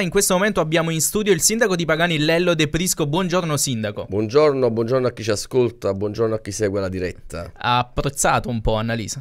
In questo momento abbiamo in studio il sindaco di Pagani Lello De Prisco. Buongiorno sindaco. Buongiorno, buongiorno a chi ci ascolta, buongiorno a chi segue la diretta. Ha apprezzato un po' Annalisa?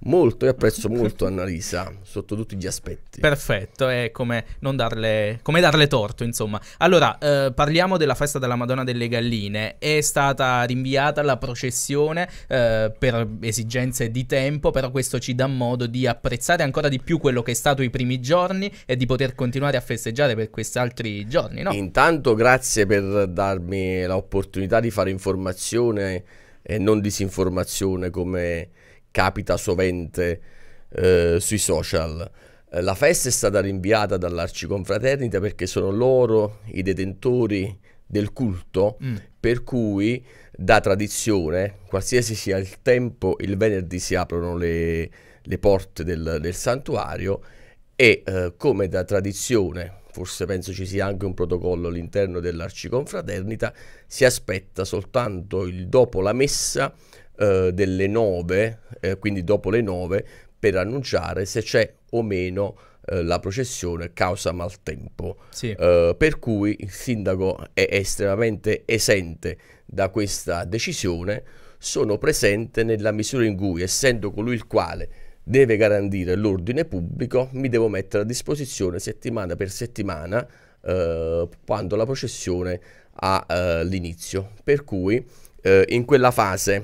molto e apprezzo molto Annalisa sotto tutti gli aspetti. Perfetto, è come, darle, come darle, torto, insomma. Allora, eh, parliamo della festa della Madonna delle Galline. È stata rinviata la processione eh, per esigenze di tempo, però questo ci dà modo di apprezzare ancora di più quello che è stato i primi giorni e di poter continuare a festeggiare per questi altri giorni, no? Intanto grazie per darmi l'opportunità di fare informazione e non disinformazione come capita sovente eh, sui social. Eh, la festa è stata rinviata dall'arciconfraternita perché sono loro i detentori del culto, mm. per cui da tradizione, qualsiasi sia il tempo, il venerdì si aprono le, le porte del, del, santuario e eh, come da tradizione, forse penso ci sia anche un protocollo all'interno dell'arciconfraternita, si aspetta soltanto il dopo la messa eh, delle 9, eh, quindi dopo le 9, per annunciare se c'è o meno eh, la processione causa maltempo. Sì. Uh, per cui il sindaco è estremamente esente da questa decisione, sono presente nella misura in cui, essendo colui il quale deve garantire l'ordine pubblico, mi devo mettere a disposizione settimana per settimana uh, quando la processione ha uh, l'inizio. Per cui in quella fase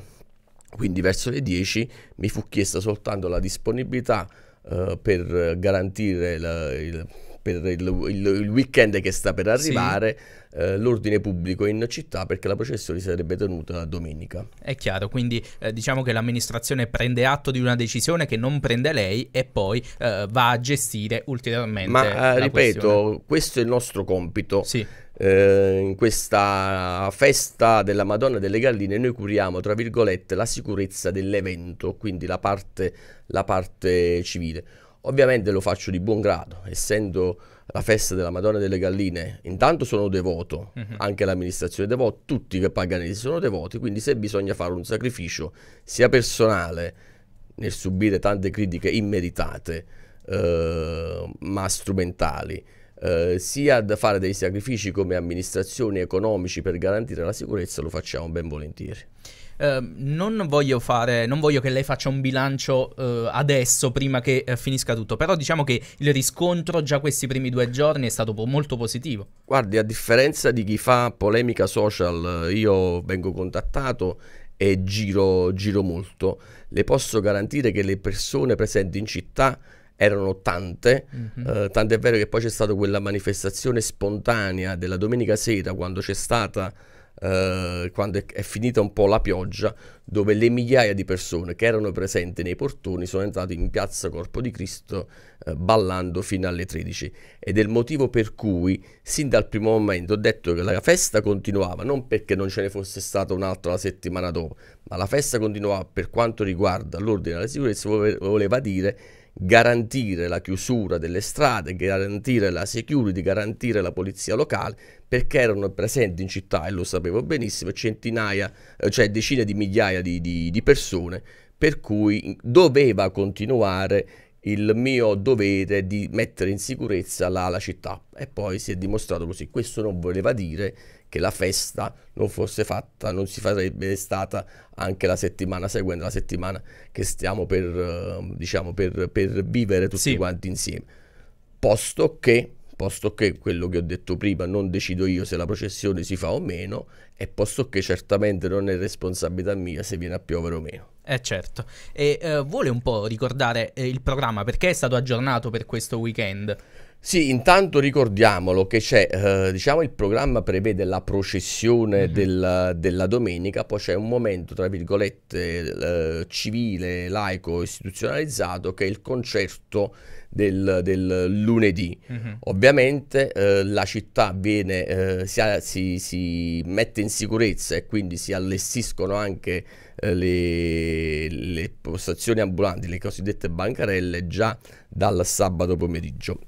quindi verso le 10 mi fu chiesta soltanto la disponibilità eh, per garantire la, il, per il, il, il weekend che sta per arrivare sì. eh, l'ordine pubblico in città perché la processione sarebbe tenuta domenica. È chiaro, quindi eh, diciamo che l'amministrazione prende atto di una decisione che non prende lei e poi eh, va a gestire ulteriormente. Ma eh, ripeto, questione. questo è il nostro compito. Sì. Eh, in questa festa della Madonna delle Galline noi curiamo tra virgolette la sicurezza dell'evento quindi la parte, la parte civile Ovviamente lo faccio di buon grado, essendo la festa della Madonna delle Galline, intanto sono devoto, uh mhm. -huh. anche l'amministrazione è devoto, tutti i paganesi sono devoti, quindi se bisogna fare un sacrificio sia personale nel subire tante critiche immeritate, eh, ma strumentali, eh, sia da fare dei sacrifici come amministrazioni economici per garantire la sicurezza, lo facciamo ben volentieri. Uh, non, voglio fare, non voglio che lei faccia un bilancio uh, adesso prima che uh, finisca tutto, però diciamo che il riscontro già questi primi due giorni è stato po molto positivo. Guardi, a differenza di chi fa polemica social, io vengo contattato e giro, giro molto. Le posso garantire che le persone presenti in città erano tante, mm-hmm. eh, tant'è vero che poi c'è stata quella manifestazione spontanea della domenica sera quando c'è stata Uh, quando è, è, finita un po' la pioggia, dove le migliaia di persone che erano presenti nei portoni sono entrate in piazza Corpo di Cristo uh, ballando fino alle 13. Ed è il motivo per cui, sin dal primo momento, ho detto che la festa continuava, non perché non ce ne fosse stata un'altra la settimana dopo, ma la festa continuava per quanto riguarda l'ordine e la sicurezza, voleva dire garantire la chiusura delle strade, garantire la security, garantire la polizia locale, perché erano presenti in città, e lo sapevo benissimo, centinaia, eh, cioè decine di migliaia di, di, di persone, per cui doveva continuare il mio dovere di mettere in sicurezza la, la città. E poi si è dimostrato così. Questo non voleva dire che la festa non fosse fatta, non si farebbe stata anche la settimana seguente, la settimana che stiamo per, ehm, diciamo, per, per vivere tutti sì. quanti insieme. Posto che, posto che quello che ho detto prima non decido io se la processione si fa o meno e posto che certamente non è responsabilità mia se viene a piovere o meno. Eh certo, e eh, vuole un po' ricordare eh, il programma perché è stato aggiornato per questo weekend? Sì, intanto ricordiamolo che c'è, eh, diciamo il programma prevede la processione mm -hmm. del, della domenica, poi c'è un momento, tra virgolette, eh, civile, laico, istituzionalizzato, che è il concerto del, del lunedì. Mm -hmm. Ovviamente eh, la città viene, eh, si, si, si, mette in sicurezza e quindi si allestiscono anche eh, le, le postazioni ambulanti, le cosiddette bancarelle, già dal sabato pomeriggio.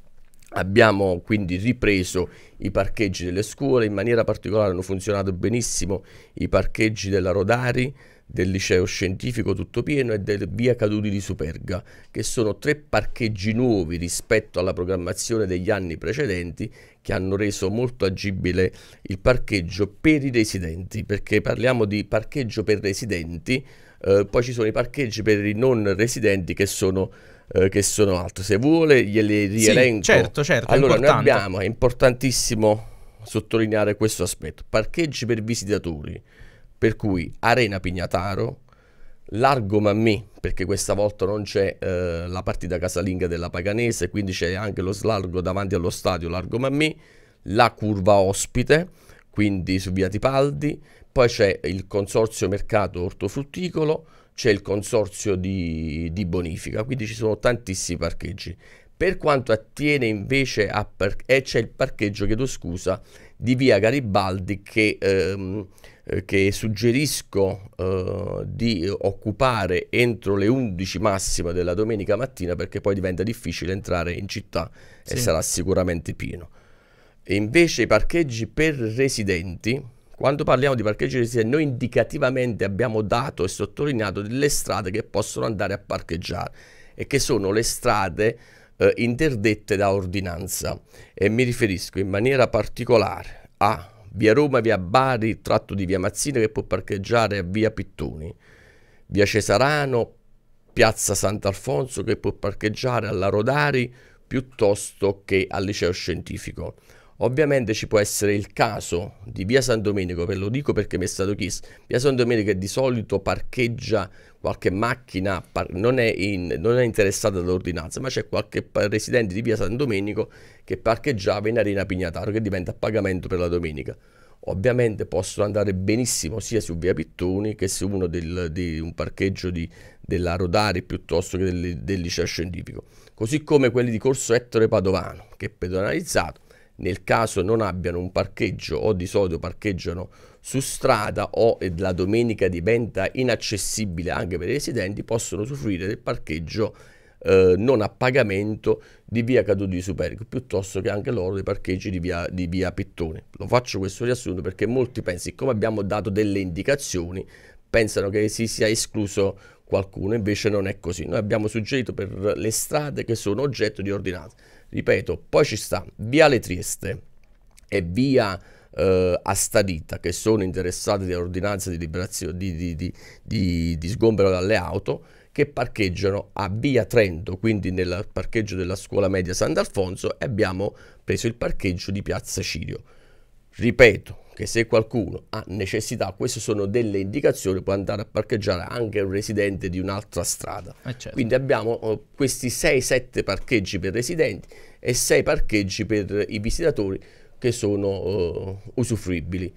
Abbiamo quindi ripreso i parcheggi delle scuole, in maniera particolare hanno funzionato benissimo i parcheggi della Rodari, del liceo scientifico tutto pieno e del via Caduti di Superga, che sono tre parcheggi nuovi rispetto alla programmazione degli anni precedenti che hanno reso molto agibile il parcheggio per i residenti, perché parliamo di parcheggio per residenti, eh, poi ci sono i parcheggi per i non residenti che sono eh, che sono altre. Se vuole gliele rielenco. Sì, certo, certo. Allora noi abbiamo, è importantissimo sottolineare questo aspetto, parcheggi per visitatori, per cui Arena Pignataro, Largo Mammì, perché questa volta non c'è eh, la partita casalinga della Paganese, quindi c'è anche lo slargo davanti allo stadio Largo Mammì, la curva ospite, quindi su via Tipaldi, poi c'è il consorzio mercato ortofrutticolo, c'è il consorzio di, di, bonifica, quindi ci sono tantissimi parcheggi. Per quanto attiene invece a... Par- eh, c'è il parcheggio, chiedo scusa, di via Garibaldi che, ehm, eh, che suggerisco eh, di occupare entro le 11 massima della domenica mattina perché poi diventa difficile entrare in città sì. e sarà sicuramente pieno. E invece i parcheggi per residenti, quando parliamo di parcheggio residenziale, noi indicativamente abbiamo dato e sottolineato delle strade che possono andare a parcheggiare e che sono le strade eh, interdette da ordinanza. E mi riferisco in maniera particolare a via Roma, via Bari, tratto di via Mazzina che può parcheggiare a via Pittoni, via Cesarano, piazza Sant'Alfonso che può parcheggiare alla Rodari piuttosto che al liceo scientifico. Ovviamente ci può essere il caso di Via San Domenico, ve lo dico perché mi è stato chiesto. Via San Domenico di solito parcheggia qualche macchina, par non, è in, non, è interessata dall'ordinanza, ma c'è qualche residente di Via San Domenico che parcheggiava in Arena Pignataro, che diventa a pagamento per la domenica. Ovviamente possono andare benissimo sia su Via Pittoni che su uno del, di un parcheggio di, della Rodari piuttosto che del, del liceo scientifico. Così come quelli di Corso Ettore Padovano, che è pedonalizzato nel caso non abbiano un parcheggio o di solito parcheggiano su strada o eh, la domenica diventa inaccessibile anche per i residenti, possono usufruire del parcheggio eh, non a pagamento di via Caduto di Supergo, piuttosto che anche loro dei parcheggi di via, di via Pittone. Lo faccio questo riassunto perché molti pensano, siccome abbiamo dato delle indicazioni, pensano che si sia escluso qualcuno, invece non è così. Noi abbiamo suggerito per le strade che sono oggetto di ordinanza. Ripeto, poi ci sta via Le Trieste e Via eh, Astadita, che sono interessate da ordinanze di, di, di, di, di sgombero dalle auto, che parcheggiano a Via Trento, quindi nel parcheggio della scuola media Sant'Alfonso, e abbiamo preso il parcheggio di Piazza Cirio. Ripeto, che se qualcuno ha necessità, queste sono delle indicazioni, può andare a parcheggiare anche un residente di un'altra strada. Eh certo. Quindi abbiamo oh, questi 6-7 parcheggi per residenti e 6 parcheggi per i visitatori che sono uh, usufruibili.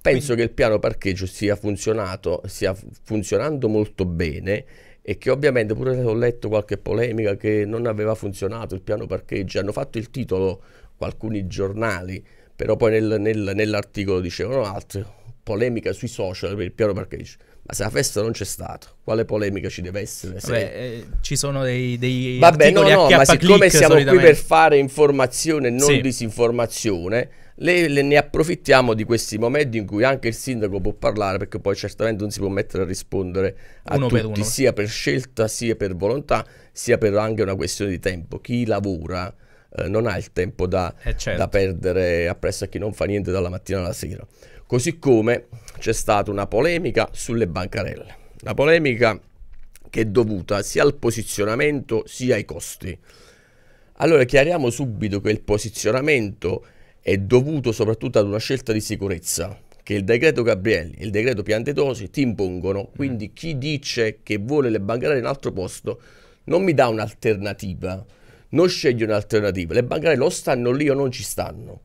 Penso Quindi. che il piano parcheggio sia funzionato, stia funzionando molto bene e che ovviamente pure ho letto qualche polemica che non aveva funzionato il piano parcheggio, hanno fatto il titolo alcuni giornali però poi nel, nel, nell'articolo dicevano altro, polemica sui social per il piano parcheggio. Ma se la festa non c'è stata, quale polemica ci deve essere? Se... eh, ci sono dei, dei Vabbè, no, no, ma siccome siamo qui per fare informazione e non sì. disinformazione, le, le, ne approfittiamo di questi momenti in cui anche il sindaco può parlare, perché poi certamente non si può mettere a rispondere a uno tutti, per uno. sia per scelta, sia per volontà, sia per anche una questione di tempo. Chi lavora eh, non ha il tempo da, eh, certo. da perdere appresso a chi non fa niente dalla mattina alla sera. Così come c'è stata una polemica sulle bancarelle, una polemica che è dovuta sia al posizionamento sia ai costi. Allora chiariamo subito che il posizionamento è dovuto soprattutto ad una scelta di sicurezza che il decreto Gabrielli e il decreto Piantetosi ti impongono, mm. quindi chi dice che vuole le bancarelle in un altro posto non mi dà un'alternativa, non sceglie un'alternativa. Le bancarelle o stanno lì o non ci stanno.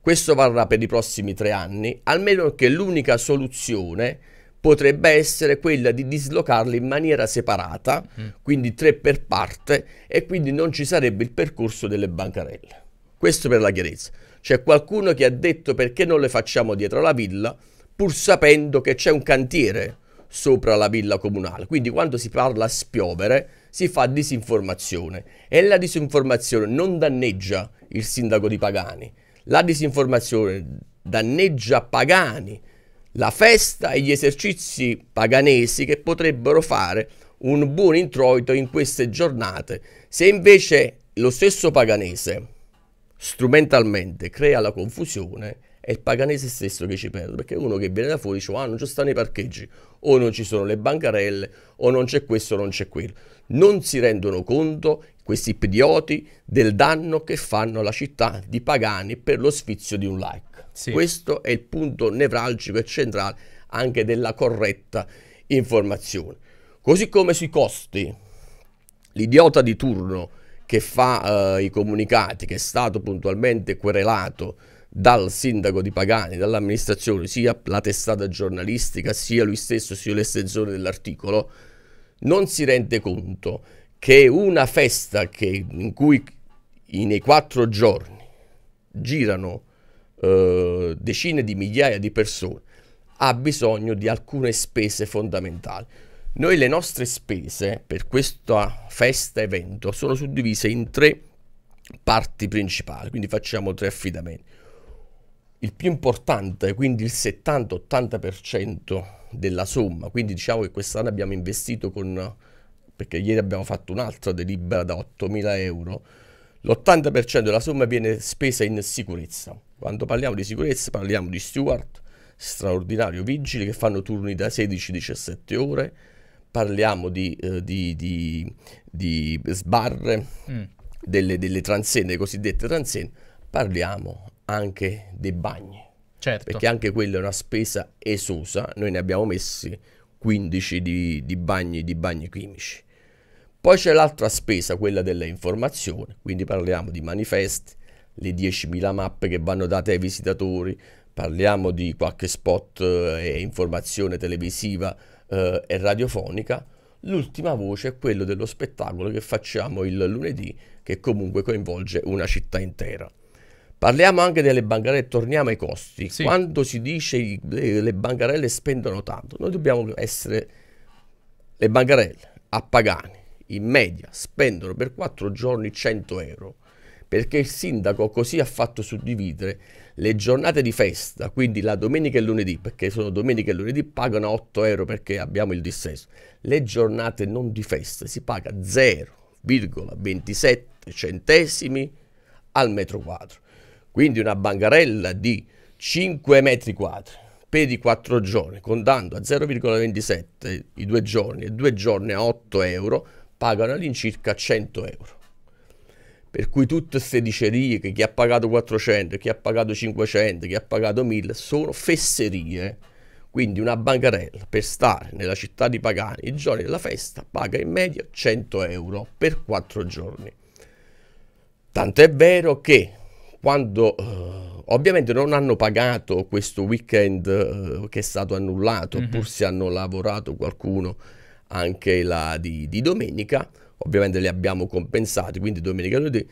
Questo varrà per i prossimi tre anni, almeno che l'unica soluzione potrebbe essere quella di dislocarle in maniera separata, mm. quindi tre per parte, e quindi non ci sarebbe il percorso delle bancarelle. Questo per la chiarezza. C'è qualcuno che ha detto perché non le facciamo dietro la villa, pur sapendo che c'è un cantiere sopra la villa comunale. Quindi quando si parla a spiovere, si fa disinformazione e la disinformazione non danneggia il sindaco di Pagani, la disinformazione danneggia Pagani, la festa e gli esercizi paganesi che potrebbero fare un buon introito in queste giornate. Se invece lo stesso paganese strumentalmente crea la confusione, è il Paganese stesso che ci perde, perché uno che viene da fuori dice ah non ci stanno i parcheggi, o non ci sono le bancarelle, o non c'è questo, o non c'è quello. Non si rendono conto questi idioti del danno che fanno alla città di Pagani per lo sfizio di un like. Sì. Questo è il punto nevralgico e centrale anche della corretta informazione. Così come sui costi, l'idiota di turno che fa eh, i comunicati, che è stato puntualmente querelato dal sindaco di Pagani, dall'amministrazione, sia la testata giornalistica, sia lui stesso, sia l'estensore dell'articolo, non si rende conto che una festa che, in cui nei quattro giorni girano eh, decine di migliaia di persone ha bisogno di alcune spese fondamentali. Noi le nostre spese per questa festa evento sono suddivise in tre parti principali, quindi facciamo tre affidamenti il più importante, quindi il 70-80% della somma, quindi diciamo che quest'anno abbiamo investito con, perché ieri abbiamo fatto un'altra delibera da 8.000 euro, l'80% della somma viene spesa in sicurezza. Quando parliamo di sicurezza parliamo di steward, straordinario vigili che fanno turni da 16-17 ore, parliamo di, eh, di, di, di sbarre, mm. delle, delle transenne, cosiddette transenne, parliamo anche dei bagni. Certo. Perché anche quella è una spesa esosa, noi ne abbiamo messi 15 di, di bagni, di bagni chimici. Poi c'è l'altra spesa, quella dell'informazione, quindi parliamo di manifesti, le 10.000 mappe che vanno date ai visitatori, parliamo di qualche spot eh, e informazione televisiva eh, e radiofonica. L'ultima voce è quella dello spettacolo che facciamo il lunedì, che comunque coinvolge una città intera. Parliamo anche delle bancarelle, torniamo ai costi. Sì. Quando si dice che le bancarelle spendono tanto, noi dobbiamo essere le bancarelle a Pagani in media spendono per 4 giorni 100 euro perché il sindaco così ha fatto suddividere le giornate di festa, quindi la domenica e lunedì, perché sono domenica e lunedì pagano 8 euro perché abbiamo il dissenso. le giornate non di festa si paga 0,27 centesimi al metro quadro quindi una bancarella di 5 metri quadri per i 4 giorni, contando a 0,27 i due giorni e due giorni a 8 euro, pagano all'incirca 100 euro. Per cui tutte queste dicerie che chi ha pagato 400, chi ha pagato 500, chi ha pagato 1000 sono fesserie. Quindi una bancarella per stare nella città di Pagani i giorni della festa paga in media 100 euro per 4 giorni. Tant'è vero che quando eh, ovviamente non hanno pagato questo weekend eh, che è stato annullato, mm-hmm. pur se hanno lavorato qualcuno anche la di, di domenica, ovviamente li abbiamo compensati, quindi domenica lunedì,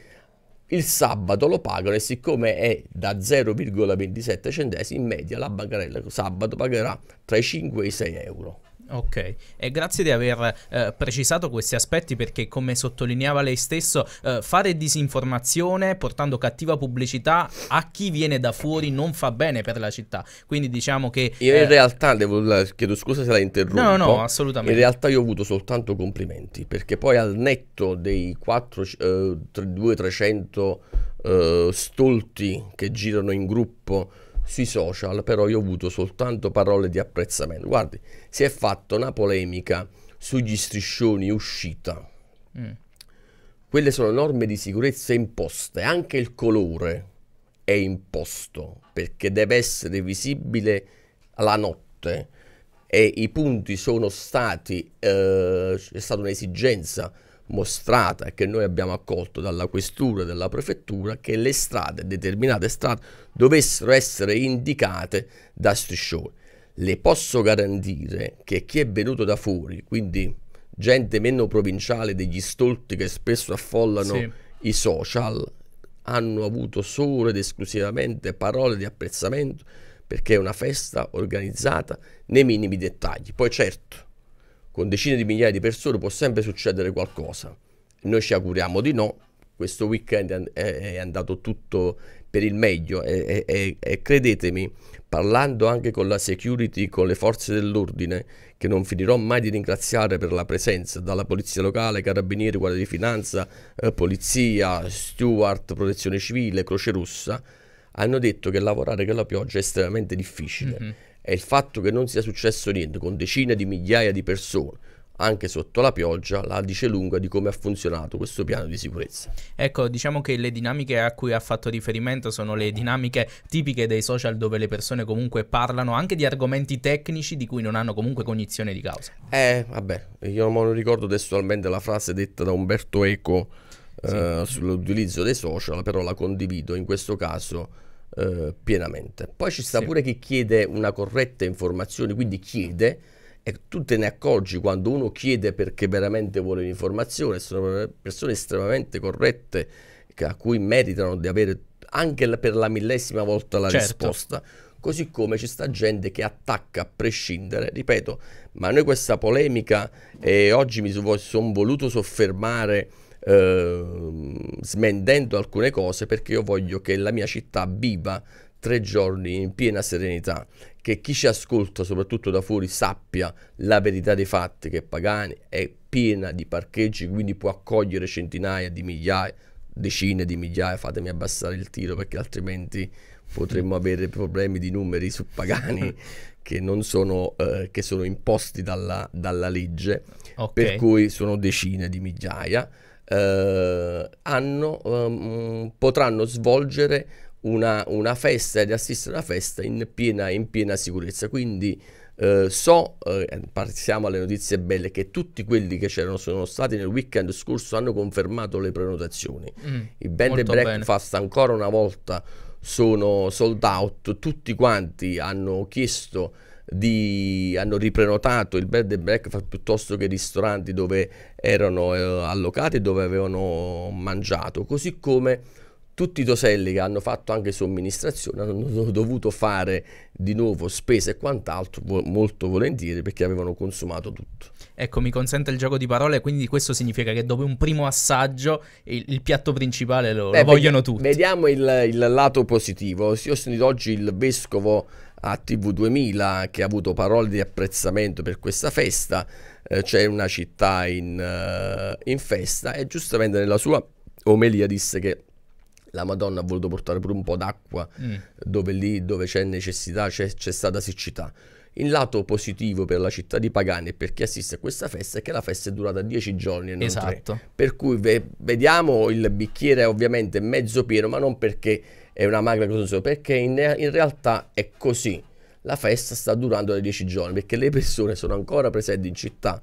il sabato lo pagano e siccome è da 0,27 centesimi in media la bancarella sabato pagherà tra i 5 e i 6 euro. Ok, e grazie di aver eh, precisato questi aspetti perché come sottolineava lei stesso, eh, fare disinformazione portando cattiva pubblicità a chi viene da fuori non fa bene per la città. Quindi diciamo che... Io eh... in realtà, devo, chiedo scusa se la interrompo. No, no, assolutamente. In realtà io ho avuto soltanto complimenti perché poi al netto dei 4, 2-300 eh, eh, stolti che girano in gruppo sui social, però io ho avuto soltanto parole di apprezzamento. Guardi, si è fatta una polemica sugli striscioni uscita. Mm. Quelle sono norme di sicurezza imposte, anche il colore è imposto perché deve essere visibile la notte e i punti sono stati, eh, c'è stata un'esigenza mostrata e che noi abbiamo accolto dalla questura e dalla prefettura che le strade, determinate strade, dovessero essere indicate da striscioni. Le posso garantire che chi è venuto da fuori, quindi gente meno provinciale degli stolti che spesso affollano sì. i social, hanno avuto solo ed esclusivamente parole di apprezzamento perché è una festa organizzata nei minimi dettagli. Poi certo, con decine di migliaia di persone può sempre succedere qualcosa. Noi ci auguriamo di no, questo weekend è andato tutto per il meglio e, e, e, credetemi, parlando anche con la security, con le forze dell'ordine, che non finirò mai di ringraziare per la presenza, dalla polizia locale, carabinieri, guardia di finanza, eh, polizia, steward, protezione civile, croce rossa, hanno detto che lavorare con la pioggia è estremamente difficile. Mm -hmm e il fatto che non sia successo niente con decine di migliaia di persone anche sotto la pioggia, la dice lunga di come ha funzionato questo piano di sicurezza. Ecco, diciamo che le dinamiche a cui ha fatto riferimento sono le dinamiche tipiche dei social dove le persone comunque parlano anche di argomenti tecnici di cui non hanno comunque cognizione di causa. Eh, vabbè, io non ricordo testualmente la frase detta da Umberto Eco sì. eh, sull'utilizzo dei social, però la condivido in questo caso eh, pienamente. Poi ci sta sì. pure chi chiede una corretta informazione, quindi chiede e tu te ne accorgi quando uno chiede perché veramente vuole un'informazione, sono persone estremamente corrette a cui meritano di avere anche per la millesima volta la certo. risposta. Così come ci sta gente che attacca a prescindere, ripeto, ma noi questa polemica e eh, oggi mi sono voluto soffermare Ehm, smendendo alcune cose perché io voglio che la mia città viva tre giorni in piena serenità, che chi ci ascolta, soprattutto da fuori, sappia la verità dei fatti, che Pagani è piena di parcheggi, quindi può accogliere centinaia di migliaia, decine di migliaia, fatemi abbassare il tiro perché altrimenti potremmo avere problemi di numeri su Pagani che, sono, eh, che sono, imposti dalla, dalla legge, okay. per cui sono decine di migliaia eh, hanno, um, potranno svolgere una, una, festa ed assistere a una festa in piena, in piena sicurezza. Quindi eh, so, eh, eh passiamo alle notizie belle, che tutti quelli che c'erano sono stati nel weekend scorso hanno confermato le prenotazioni. Mm, I bed and breakfast bene. ancora una volta sono sold out, tutti quanti hanno chiesto di, hanno riprenotato il bed and breakfast piuttosto che i ristoranti dove erano eh, allocati e dove avevano mangiato, così come tutti i toselli che hanno fatto anche somministrazione hanno dovuto fare di nuovo spese e quant'altro molto volentieri perché avevano consumato tutto. Ecco, mi consente il gioco di parole, quindi questo significa che dopo un primo assaggio il, il piatto principale lo, Beh, lo vogliono tutti. Vediamo il, il lato positivo. Io ho sentito oggi il vescovo a TV2000 che ha avuto parole di apprezzamento per questa festa, eh, c'è una città in, uh, in festa e giustamente nella sua omelia disse che la Madonna ha voluto portare pure un po' d'acqua mm. dove lì dove c'è necessità c'è, stata siccità. Il lato positivo per la città di Pagani e per chi assiste a questa festa è che la festa è durata dieci giorni e non esatto. Tre. Per cui ve vediamo il bicchiere ovviamente mezzo pieno, ma non perché è una magra consunzione perché in, in realtà è così. La festa sta durando da 10 giorni perché le persone sono ancora presenti in città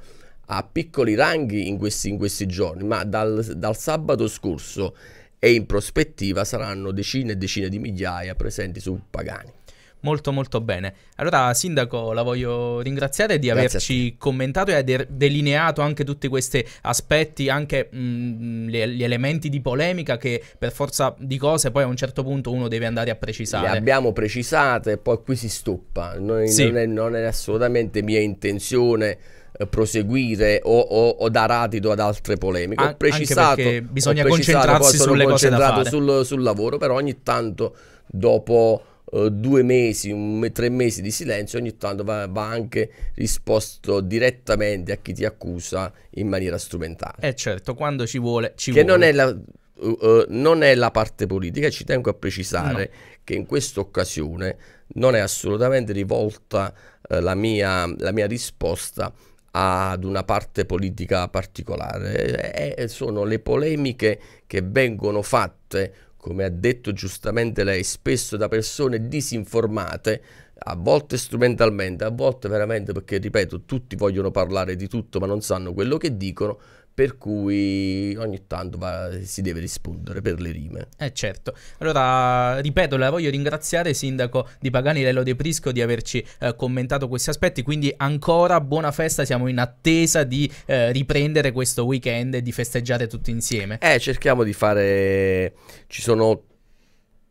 a piccoli ranghi in questi, in questi giorni, ma dal, dal, sabato scorso e in prospettiva saranno decine e decine di migliaia presenti su Pagani molto molto bene. Allora Sindaco la voglio ringraziare di Grazie averci commentato e aver delineato anche tutti questi aspetti, anche mh, mm, gli elementi di polemica che per forza di cose poi a un certo punto uno deve andare a precisare. Le abbiamo precisate e poi qui si stoppa, non, sì. non, è, non è assolutamente mia intenzione eh, proseguire o, o, o dar adito ad altre polemiche. ho precisato, bisogna ho precisato, concentrarsi sulle cose da fare. Sul, sul lavoro, però ogni tanto dopo eh, due mesi, un, tre mesi di silenzio, ogni tanto va, va, anche risposto direttamente a chi ti accusa in maniera strumentale. E eh, certo, quando ci vuole, ci che vuole. Non è, la, uh, non è la parte politica, ci tengo a precisare no. che in questa occasione non è assolutamente rivolta uh, la, mia, la mia risposta ad una parte politica particolare, e sono le polemiche che vengono fatte come ha detto giustamente lei, spesso da persone disinformate, a volte strumentalmente, a volte veramente perché, ripeto, tutti vogliono parlare di tutto ma non sanno quello che dicono, per cui ogni tanto va, si deve rispondere per le rime. Eh certo, allora ripeto, la voglio ringraziare Sindaco di Pagani Lello De Prisco di averci eh, commentato questi aspetti, quindi ancora buona festa, siamo in attesa di eh, riprendere questo weekend e di festeggiare tutti insieme. Eh cerchiamo di fare, ci sono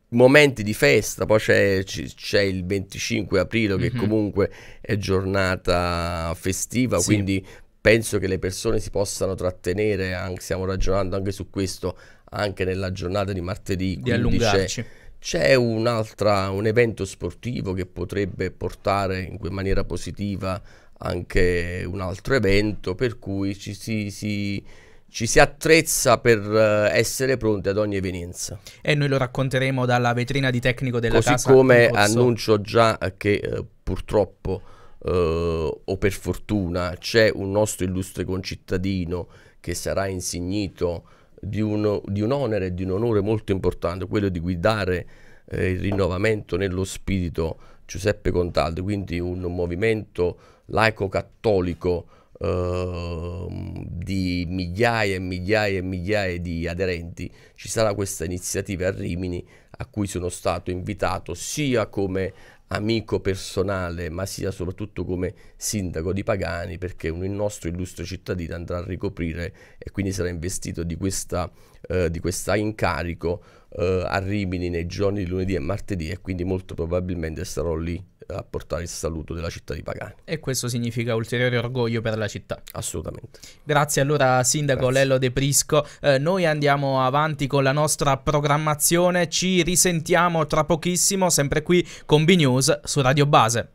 momenti di festa, poi c'è, c'è il 25 aprile che mm-hmm. comunque è giornata festiva, sì. quindi penso che le persone si possano trattenere, anche, stiamo ragionando anche su questo, anche nella giornata di martedì Di allungarci. C'è un, un evento sportivo che potrebbe portare in maniera positiva anche un altro evento, per cui ci si, si ci si attrezza per eh, essere pronti ad ogni evenienza. E noi lo racconteremo dalla vetrina di tecnico della Così Così come annuncio già che eh, purtroppo eh, o per fortuna c'è un nostro illustre concittadino che sarà insignito di, uno, di un onere e di un onore molto importante, quello di guidare eh, il rinnovamento nello spirito Giuseppe Contaldi, quindi un movimento laico-cattolico eh, di migliaia e migliaia e migliaia di aderenti. Ci sarà questa iniziativa a Rimini a cui sono stato invitato sia come amico personale ma sia soprattutto come sindaco di Pagani perché un nostro illustre cittadino andrà a ricoprire e quindi sarà investito di questa, eh, di questa incarico eh, a Rimini nei giorni di lunedì e martedì e quindi molto probabilmente sarò lì a portare il saluto della città di Pagani. E questo significa ulteriore orgoglio per la città. Assolutamente. Grazie allora Sindaco Grazie. Lello De Prisco. Eh, noi andiamo avanti con la nostra programmazione. Ci risentiamo tra pochissimo sempre qui con B-News su Radio Base.